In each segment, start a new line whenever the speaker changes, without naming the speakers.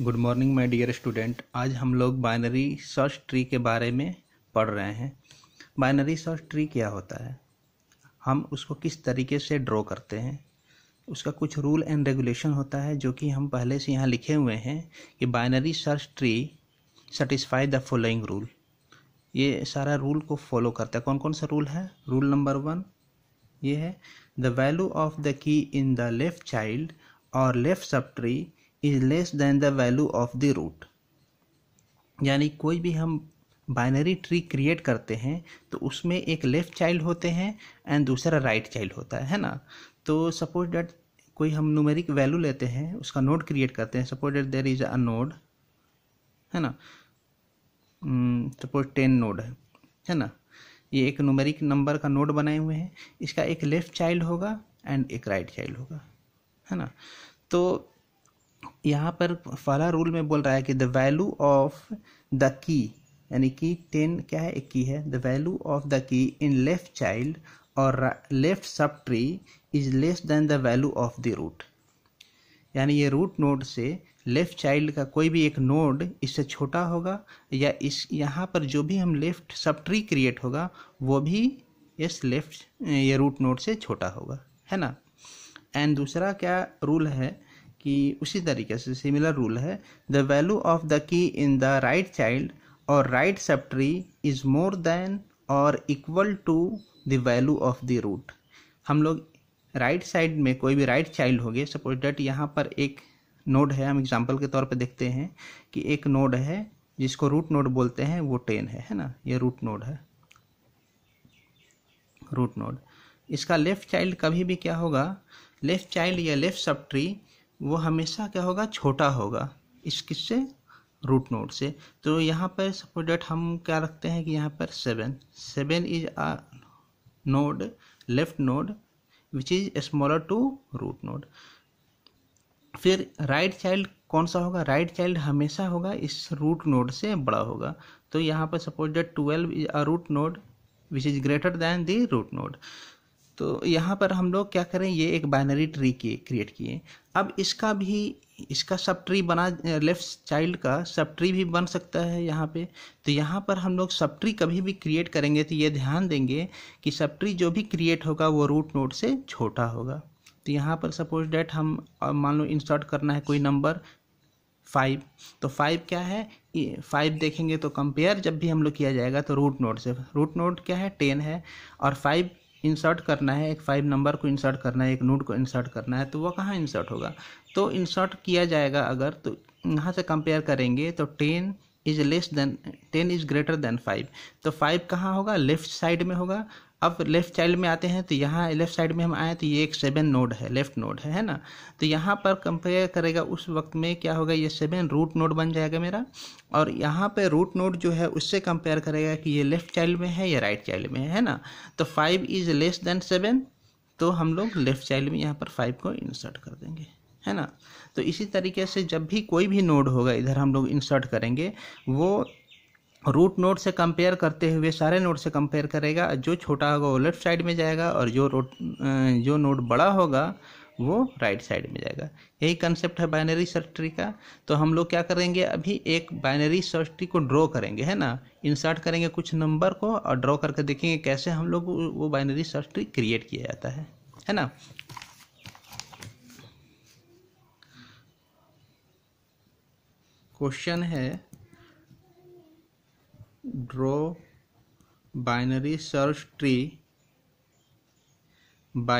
good morning my dear student आज हम लोग बाइनरी सर्च ट्री के बारे में पढ़ रहे हैं बाइनरी सर्च ट्री क्या होता है हम उसको किस तरीके से ड्रॉ करते हैं उसका कुछ रूल एंड रेगुलेशन होता है जो कि हम पहले से यहाँ लिखे हुए हैं कि binary search tree satisfy the following rule ये सारा रूल को फॉलो करता है कौन कौन सा रूल है रूल नंबर वन ये है the value of the key in the left child और left subtree is less than the value of the root यानी कोई भी हम बाइनरी ट्री क्रिएट करते हैं तो उसमें एक लेफ़्ट चाइल्ड होते हैं एंड दूसरा राइट right चाइल्ड होता है है ना तो सपोज डैट कोई हम न्यूमेरिक वैल्यू लेते हैं उसका नोड क्रिएट करते हैं suppose that there is a node है ना सपोज टेन नोड है है ना ये एक न्यूमेरिक नंबर का नोड बनाए हुए हैं इसका एक लेफ़्ट चाइल्ड होगा एंड एक राइट right चाइल्ड होगा है ना तो यहाँ पर फला रूल में बोल रहा है कि द वैल्यू ऑफ द की यानी कि टेन क्या है एक की है the value of the key in left child और left subtree is less than the value of the root यानी ये रूट नोड से लेफ़्ट चाइल्ड का कोई भी एक नोड इससे छोटा होगा या इस यहाँ पर जो भी हम लेफ़्ट सब ट्री क्रिएट होगा वो भी इस लेफ़्ट ये रूट नोड से छोटा होगा है ना एंड दूसरा क्या रूल है कि उसी तरीके से सिमिलर रूल है the value of the key in the right child और right subtree is more than और equal to the value of the root हम लोग राइट right साइड में कोई भी राइट चाइल्ड हो गए सपोज डेट यहाँ पर एक नोड है हम एग्जाम्पल के तौर पर देखते हैं कि एक नोड है जिसको रूट नोड बोलते हैं वो टेन है है ना ये रूट नोड है रूट नोड इसका लेफ़्ट चाइल्ड कभी भी क्या होगा लेफ़्ट चाइल्ड या लेफ़्ट सब ट्री वो हमेशा क्या होगा छोटा होगा इस किससे रूट नोड से तो यहाँ पर सपोज डेट हम क्या रखते हैं कि यहाँ पर seven seven is a node left node which is smaller to root node फिर राइट चाइल्ड कौन सा होगा राइट चाइल्ड हमेशा होगा इस रूट नोड से बड़ा होगा तो यहाँ पर suppose that twelve is a root node which is greater than the root node तो यहाँ पर हम लोग क्या करें ये एक बाइनरी ट्री किए क्रिएट किए अब इसका भी इसका सब ट्री बना लेफ्ट चाइल्ड का सब ट्री भी बन सकता है यहाँ पे तो यहाँ पर हम लोग सब ट्री कभी भी क्रिएट करेंगे तो ये ध्यान देंगे कि सब ट्री जो भी क्रिएट होगा वो रूट नोड से छोटा होगा तो यहाँ पर सपोज डेट हम मान लो इंसर्ट करना है कोई नंबर फाइव तो फाइव क्या है फाइव देखेंगे तो कंपेयर जब भी हम लोग किया जाएगा तो रूट नोड से रूट नोड क्या है टेन है और फाइव इंसर्ट करना है एक फाइव नंबर को इंसर्ट करना है एक नोट को इंसर्ट करना है तो वह कहाँ इंसर्ट होगा तो इंसर्ट किया जाएगा अगर तो यहाँ से कंपेयर करेंगे तो ten is less than ten is greater than five तो फाइव कहाँ होगा लेफ्ट साइड में होगा अब लेफ्ट साइड में आते हैं तो यहाँ लेफ्ट साइड में हम आए तो ये एक सेवन नोड है लेफ्ट नोड है है ना तो यहाँ पर कंपेयर करेगा उस वक्त में क्या होगा ये सेवन रूट नोड बन जाएगा मेरा और यहाँ पे रूट नोड जो है उससे कंपेयर करेगा कि ये लेफ्ट चाइल्ड में है या राइट चाइल्ड में है है ना तो five is less than seven तो हम लोग लेफ्ट चाइल्ड में यहाँ पर फाइव को इंसर्ट कर देंगे है ना तो इसी तरीके से जब भी कोई भी नोड होगा इधर हम लोग इंसर्ट करेंगे वो रूट नोड से कंपेयर करते हुए सारे नोड से कंपेयर करेगा जो छोटा होगा वो लेफ्ट साइड में जाएगा और जो रोट जो नोड बड़ा होगा वो राइट साइड में जाएगा यही कंसेप्ट है बाइनरी सर्च ट्री का तो हम लोग क्या करेंगे अभी एक बाइनरी सर्च ट्री को ड्रॉ करेंगे है ना इंसर्ट करेंगे कुछ नंबर को और ड्रॉ करके देखेंगे कैसे हम लोग वो बाइनरी सर्च ट्री क्रिएट किया जाता है है ना क्वेश्चन है draw binary search tree by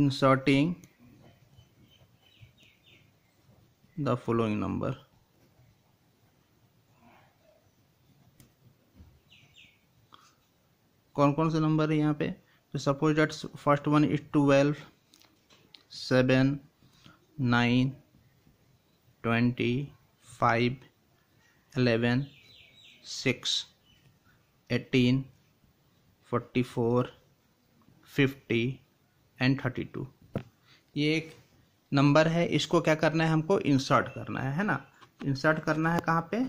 inserting the following number कौन कौन से नंबर है यहाँ पे तो suppose that first one is twelve seven nine twenty five eleven six eighteen forty four fifty and thirty two ये एक नंबर है इसको क्या करना है हमको इंसर्ट करना है है ना इंसर्ट करना है कहाँ पे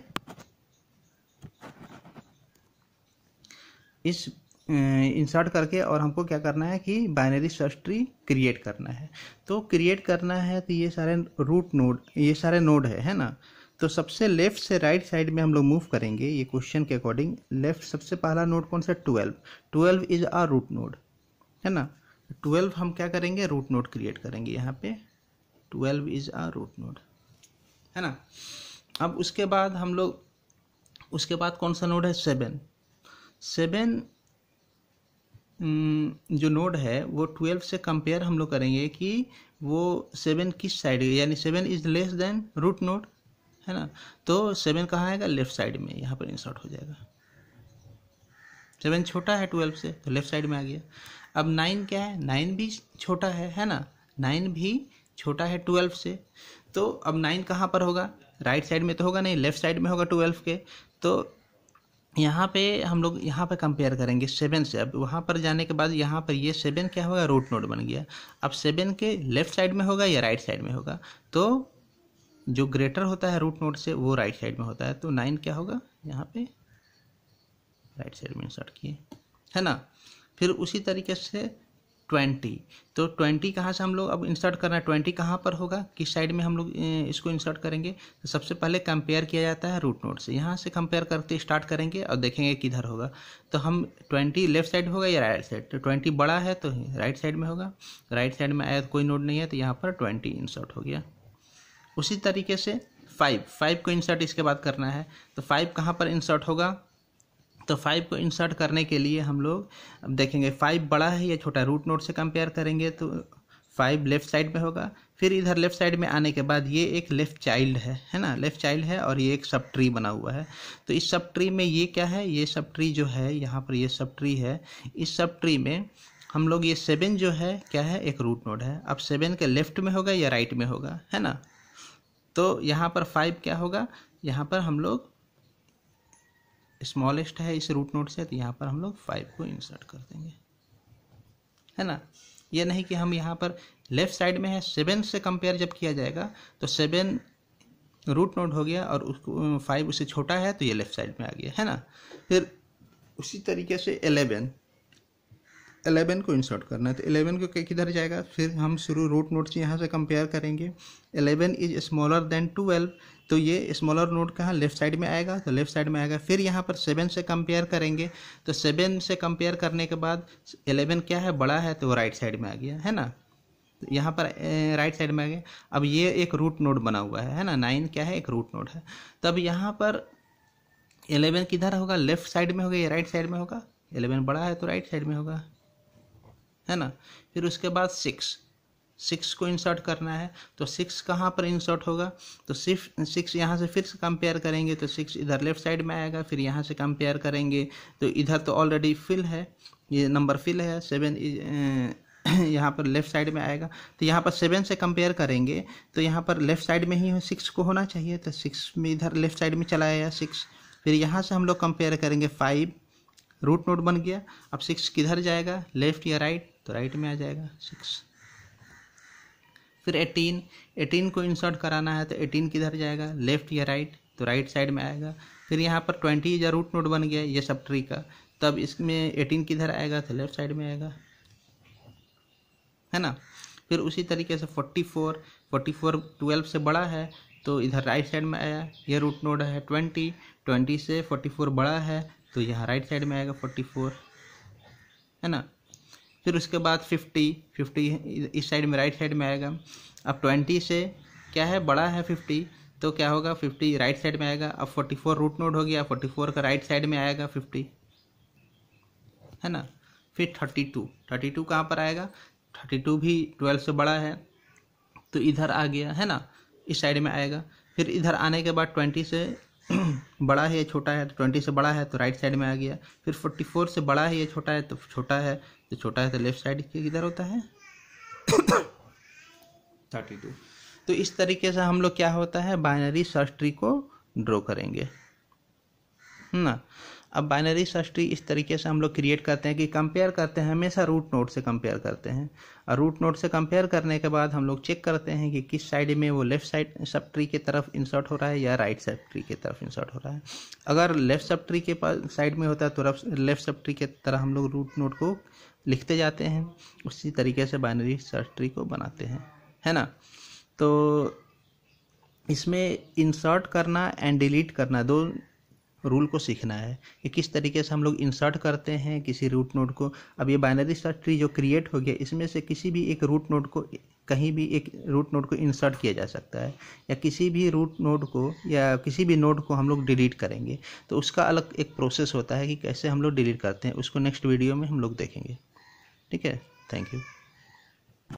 इस इंसर्ट करके और हमको क्या करना है कि बाइनरी सर्च ट्री क्रिएट करना है तो क्रिएट करना है तो ये सारे रूट नोड ये सारे नोड है है ना तो सबसे लेफ्ट से राइट right साइड में हम लोग मूव करेंगे ये क्वेश्चन के अकॉर्डिंग लेफ्ट सबसे पहला नोड कौन सा twelve twelve is a root node है ना ट्वेल्व हम क्या करेंगे रूट नोड क्रिएट करेंगे यहाँ पे twelve is a root node है ना अब उसके बाद हम लोग उसके बाद कौन सा नोड है सेवन सेवन हम्म, जो नोड है वो ट्वेल्व से कंपेयर हम लोग करेंगे कि वो सेवन किस साइड यानी seven is less than root node है ना तो सेवन कहाँ आएगा लेफ्ट साइड में यहाँ पर इंसर्ट हो जाएगा सेवन छोटा है ट्वेल्व से तो लेफ्ट साइड में आ गया अब नाइन क्या है नाइन भी छोटा है है ना नाइन भी छोटा है ट्वेल्व से तो अब नाइन कहाँ पर होगा राइट साइड में तो होगा नहीं लेफ्ट साइड में होगा ट्वेल्व के तो यहाँ पे हम लोग यहाँ पर कंपेयर करेंगे सेवन से अब वहाँ पर जाने के बाद यहाँ पर ये सेवन क्या होगा रूट नोड बन गया अब सेवन के लेफ्ट साइड में होगा या राइट साइड में होगा तो जो ग्रेटर होता है रूट नोड से वो राइट साइड में होता है तो नाइन क्या होगा यहाँ पे राइट साइड में इंसर्ट किए है ना फिर उसी तरीके से ट्वेंटी तो ट्वेंटी कहाँ से हम लोग अब इंसर्ट करना है ट्वेंटी कहाँ पर होगा किस साइड में हम लोग इसको इंसर्ट करेंगे तो सबसे पहले कंपेयर किया जाता है रूट नोट से यहाँ से कंपेयर करते स्टार्ट करेंगे और देखेंगे किधर होगा तो हम ट्वेंटी लेफ्ट साइड होगा या राइट साइड तो ट्वेंटी बड़ा है तो राइट साइड में होगा राइट साइड में आया तो कोई नोट नहीं है तो यहाँ पर ट्वेंटी इंसर्ट हो गया उसी तरीके से फाइव फाइव को इंसर्ट इसके बाद करना है तो फाइव कहाँ पर इंसर्ट होगा तो फाइव को इंसर्ट करने के लिए हम लोग अब देखेंगे फाइव बड़ा है या छोटा रूट नोट से कंपेयर करेंगे तो फाइव लेफ्ट साइड में होगा फिर इधर लेफ्ट साइड में आने के बाद ये एक लेफ्ट चाइल्ड है है ना लेफ्ट चाइल्ड है और ये एक सब ट्री बना हुआ है तो इस सब ट्री में ये क्या है ये सब ट्री जो है यहाँ पर ये सब ट्री है इस सब ट्री में हम लोग ये सेवन जो है क्या है एक रूट नोड है अब सेवन के लेफ्ट में होगा या राइट में होगा है ना तो यहाँ पर फाइव क्या होगा यहाँ पर हम लोग स्मॉलेस्ट है इस रूट नोट से तो यहाँ पर हम लोग फाइव को इंसर्ट कर देंगे है ना ये नहीं कि हम यहाँ पर लेफ्ट साइड में है सेवन से कंपेयर जब किया जाएगा तो सेवन रूट नोट हो गया और उसको फाइव उससे छोटा है तो ये लेफ्ट साइड में आ गया है ना फिर उसी तरीके से एलेवन एलेवन को इंसर्ट करना है तो 11 को किधर जाएगा फिर हम शुरू रूट नोट से यहाँ से कंपेयर करेंगे एलेवन इज स्मॉलर देन 12 तो ये स्मॉलर नोट कहाँ लेफ्ट साइड में आएगा तो लेफ्ट साइड में आएगा फिर यहाँ पर सेवन से कंपेयर करेंगे तो सेवन से कंपेयर करने के बाद 11 क्या है बड़ा है तो वो राइट साइड में आ गया है ना तो यहाँ पर राइट साइड में आ गया अब ये एक रूट नोट बना हुआ है है ना नाइन क्या है एक रूट नोट है तब यहाँ पर एलेवन किधर होगा लेफ्ट साइड में होगा या राइट साइड में होगा एलेवन बड़ा है तो राइट साइड में होगा है ना फिर उसके बाद सिक्स सिक्स को इंसर्ट करना है तो सिक्स कहाँ पर इंसर्ट होगा तो सिर्फ सिक्स यहाँ से फिर से कंपेयर करेंगे तो सिक्स इधर लेफ्ट साइड में आएगा फिर यहाँ से कंपेयर करेंगे तो इधर तो ऑलरेडी फिल है ये नंबर फिल है सेवन यहाँ पर लेफ़्ट साइड में आएगा तो यहाँ पर सेवन से कंपेयर करेंगे तो यहाँ पर लेफ़्ट साइड में ही सिक्स को होना चाहिए तो सिक्स में इधर लेफ़्ट साइड में चला आया सिक्स फिर यहाँ से हम लोग कंपेयर करेंगे फाइव रूट नोट बन गया अब सिक्स किधर जाएगा लेफ़्ट या राइट तो राइट में आ जाएगा सिक्स फिर एटीन एटीन को इंसर्ट कराना है तो एटीन किधर जाएगा लेफ्ट या राइट तो राइट साइड में आएगा फिर यहाँ पर ट्वेंटी या रूट नोट बन गया ये सब ट्री का तब इसमें एटीन किधर आएगा तो लेफ्ट साइड में आएगा है ना फिर उसी तरीके से forty four forty four twelve से बड़ा है तो इधर राइट साइड में आया ये रूट नोड है ट्वेंटी ट्वेंटी से फोर्टी फोर बड़ा है तो यहाँ राइट साइड में आएगा फोर्टी फोर है ना फिर उसके बाद फिफ्टी फिफ्टी इस साइड में राइट साइड में आएगा अब ट्वेंटी से क्या है बड़ा है फिफ्टी तो क्या होगा फिफ्टी राइट साइड में आएगा अब फोर्टी फोर रूट नोट हो गया फोर्टी फोर का राइट साइड में आएगा फिफ्टी है ना फिर थर्टी टू थर्टी टू कहाँ पर आएगा थर्टी टू भी ट्वेल्व से बड़ा है तो इधर आ गया है ना इस साइड में आएगा फिर इधर आने के बाद ट्वेंटी से बड़ा है या छोटा है तो ट्वेंटी से बड़ा है तो राइट साइड में आ गया फिर फोर्टी फोर से बड़ा है या छोटा है तो छोटा है तो छोटा है तो लेफ्ट साइड किधर होता है थर्टी टू तो इस तरीके से हम लोग क्या होता है बाइनरी सर्च ट्री को ड्रॉ करेंगे ना अब बाइनरी सर्च ट्री इस तरीके से हम लोग क्रिएट करते हैं कि कंपेयर करते हैं हमेशा रूट नोड से कंपेयर करते हैं और रूट नोड से कंपेयर करने के बाद हम लोग चेक करते हैं कि किस साइड में वो लेफ्ट साइड सब ट्री की तरफ इंसर्ट हो रहा है या राइट साइड ट्री की तरफ इंसर्ट हो रहा है अगर लेफ्ट सब ट्री के पास साइड में होता है तो लेफ्ट सब ट्री की तरह हम लोग रूट नोड को लिखते जाते हैं उसी तरीके से बाइनरी सर्च ट्री को बनाते हैं है ना तो इसमें इंसर्ट करना एंड डिलीट करना दो रूल को सीखना है कि किस तरीके से हम लोग इंसर्ट करते हैं किसी रूट नोड को अब ये बाइनरी सर्च ट्री जो क्रिएट हो गया इसमें से किसी भी एक रूट नोड को कहीं भी एक रूट नोड को इंसर्ट किया जा सकता है या किसी भी रूट नोड को या किसी भी नोड को हम लोग डिलीट करेंगे तो उसका अलग एक प्रोसेस होता है कि कैसे हम लोग डिलीट करते हैं उसको नेक्स्ट वीडियो में हम लोग देखेंगे ठीक है थैंक यू